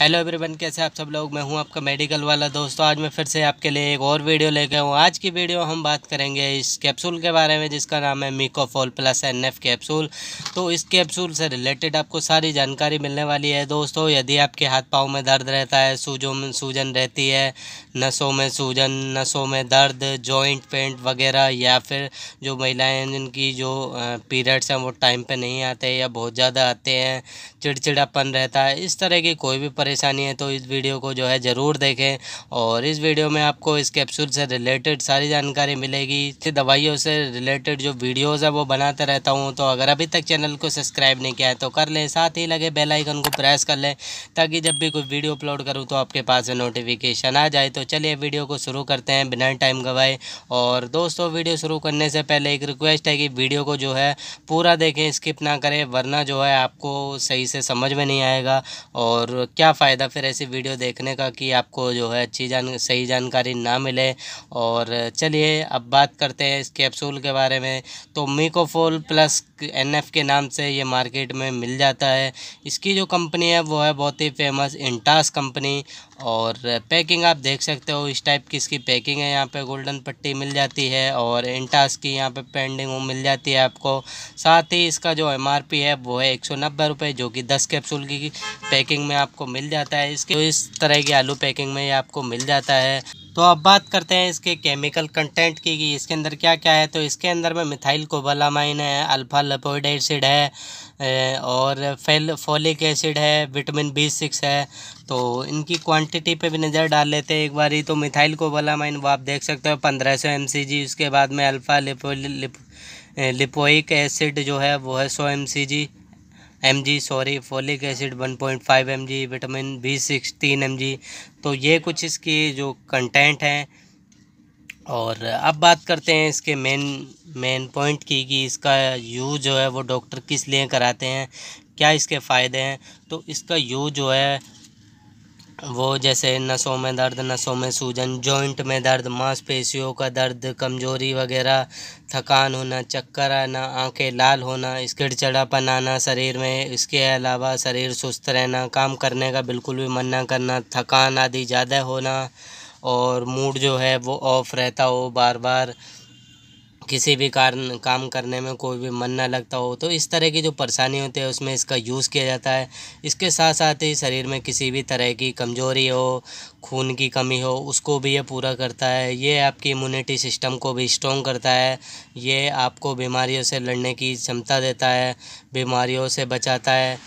hello everyone कैसे आप सब लोग मैं हूं आपका मेडिकल वाला दोस्तों आज मैं फिर से आपके लिए एक और वीडियो लेके हूं आज की वीडियो हम बात करेंगे इस कैप्सूल के बारे में जिसका नाम है मिकोफॉल प्लस एन एफ कैप्सूल तो इस कैप्सूल से रिलेटेड आपको सारी जानकारी मिलने वाली है दोस्तों यदि आपके हाथ पाँव में दर्द रहता है सूजों में सूजन रहती है नसों में सूजन नसों में दर्द जॉइंट पेंट वगैरह या फिर जो महिलाएँ हैं जिनकी जो पीरियड्स हैं वो टाइम पर नहीं आते या बहुत ज़्यादा आते हैं चिड़चिड़ापन रहता है इस तरह की कोई भी परेशानी है तो इस वीडियो को जो है ज़रूर देखें और इस वीडियो में आपको इस कैप्सूल से रिलेटेड सारी जानकारी मिलेगी दवाइयों से रिलेटेड जो वीडियोज़ है वो बनाते रहता हूँ तो अगर अभी तक चैनल को सब्सक्राइब नहीं किया है तो कर लें साथ ही लगे बेलाइकन को प्रेस कर लें ताकि जब भी कोई वीडियो अपलोड करूँ तो आपके पास नोटिफिकेशन आ जाए तो चलिए वीडियो को शुरू करते हैं बिना टाइम गवाए और दोस्तों वीडियो शुरू करने से पहले एक रिक्वेस्ट है कि वीडियो को जो है पूरा देखें स्किप ना करें वरना जो है आपको सही से समझ में नहीं आएगा और क्या क्या फ़ायदा फिर ऐसी वीडियो देखने का कि आपको जो है अच्छी जान सही जानकारी ना मिले और चलिए अब बात करते हैं इस कैप्सूल के बारे में तो मीकोफोल प्लस एन के नाम से ये मार्केट में मिल जाता है इसकी जो कंपनी है वो है बहुत ही फेमस इंटास कंपनी और पैकिंग आप देख सकते हो इस टाइप की इसकी पैकिंग है यहाँ पे गोल्डन पट्टी मिल जाती है और इंटास की यहाँ पे पेंडिंग वो मिल जाती है आपको साथ ही इसका जो एमआरपी है वो है एक सौ जो कि दस कैप्सूल की पैकिंग में आपको मिल जाता है इसके तो इस तरह की आलू पैकिंग में ये आपको मिल जाता है तो अब बात करते हैं इसके केमिकल कंटेंट की कि इसके अंदर क्या क्या है तो इसके अंदर में मिथाइल कोबलामाइन है अल्फा लपोइड एसिड है और फेल फोलिक एसिड है विटामिन बी सिक्स है तो इनकी क्वांटिटी पे भी नज़र डाल लेते हैं एक बारी तो मिथाइल कोबलामाइन वो आप देख सकते हो पंद्रह सौ एम सी जी उसके बाद में alpha lipo lip lipoic acid जो है वो है सौ M C G M G sorry folic acid 1.5 point M G vitamin B six तीन एम जी तो ये कुछ इसकी जो कंटेंट हैं और अब बात करते हैं इसके मेन मेन पॉइंट की कि इसका यूज जो है वो डॉक्टर किस लिए कराते हैं क्या इसके फ़ायदे हैं तो इसका यूज जो है वो जैसे नसों में दर्द नसों में सूजन जॉइंट में दर्द मांसपेशियों का दर्द कमजोरी वगैरह थकान होना चक्कर आना आंखें लाल होना चढ़ापन आना शरीर में इसके अलावा शरीर सुस्त रहना काम करने का बिल्कुल भी मन ना करना थकान आदि ज़्यादा होना और मूड जो है वो ऑफ रहता हो बार बार किसी भी कारण काम करने में कोई भी मन ना लगता हो तो इस तरह की जो परेशानी होती है उसमें इसका यूज़ किया जाता है इसके साथ साथ ही शरीर में किसी भी तरह की कमज़ोरी हो खून की कमी हो उसको भी ये पूरा करता है ये आपकी इम्यूनिटी सिस्टम को भी स्ट्रॉन्ग करता है ये आपको बीमारियों से लड़ने की क्षमता देता है बीमारियों से बचाता है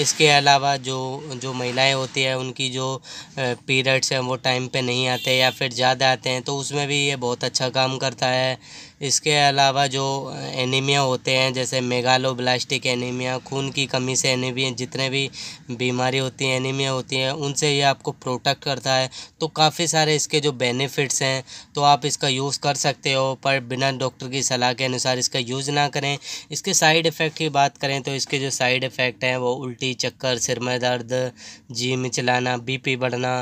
इसके अलावा जो जो महिलाएं होती हैं उनकी जो पीरियड्स हैं वो टाइम पे नहीं आते या फिर ज़्यादा आते हैं तो उसमें भी ये बहुत अच्छा काम करता है इसके अलावा जो एनीमिया होते हैं जैसे मेगालोब्लास्टिक एनीमिया खून की कमी से एनीमिया जितने भी बीमारी होती हैं एनीमिया होती हैं उनसे ये आपको प्रोटेक्ट करता है तो काफ़ी सारे इसके जो बेनिफिट्स हैं तो आप इसका यूज़ कर सकते हो पर बिना डॉक्टर की सलाह के अनुसार इसका यूज़ ना करें इसके साइड इफ़ेक्ट की बात करें तो इसके जो साइड इफ़ेक्ट हैं वो उल्टी चक्कर सिर में दर्द जी मिचलाना बी बढ़ना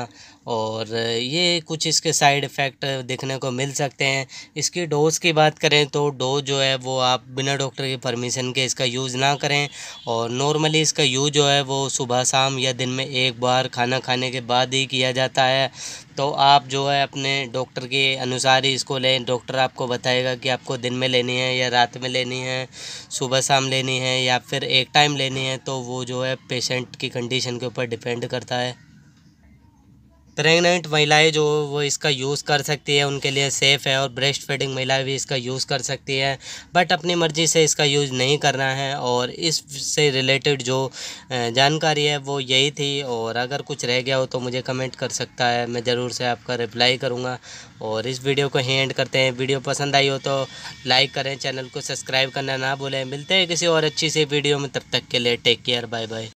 और ये कुछ इसके साइड इफ़ेक्ट देखने को मिल सकते हैं इसकी डोज़ की बात बात करें तो डो जो है वो आप बिना डॉक्टर के परमिशन के इसका यूज़ ना करें और नॉर्मली इसका यूज जो है वो सुबह शाम या दिन में एक बार खाना खाने के बाद ही किया जाता है तो आप जो है अपने डॉक्टर के अनुसार ही इसको लें डॉक्टर आपको बताएगा कि आपको दिन में लेनी है या रात में लेनी है सुबह शाम लेनी है या फिर एक टाइम लेनी है तो वो जो है पेशेंट की कंडीशन के ऊपर डिपेंड करता है प्रेग्नेंट महिलाएं जो वो इसका यूज़ कर सकती है उनके लिए सेफ़ है और ब्रेस्ट फीडिंग महिलाएं भी इसका यूज़ कर सकती है बट अपनी मर्ज़ी से इसका यूज़ नहीं करना है और इससे रिलेटेड जो जानकारी है वो यही थी और अगर कुछ रह गया हो तो मुझे कमेंट कर सकता है मैं ज़रूर से आपका रिप्लाई करूँगा और इस वीडियो को ही एंड करते हैं वीडियो पसंद आई हो तो लाइक करें चैनल को सब्सक्राइब करना ना भूलें मिलते हैं किसी और अच्छी सी वीडियो में तब तक के लिए टेक केयर बाय बाय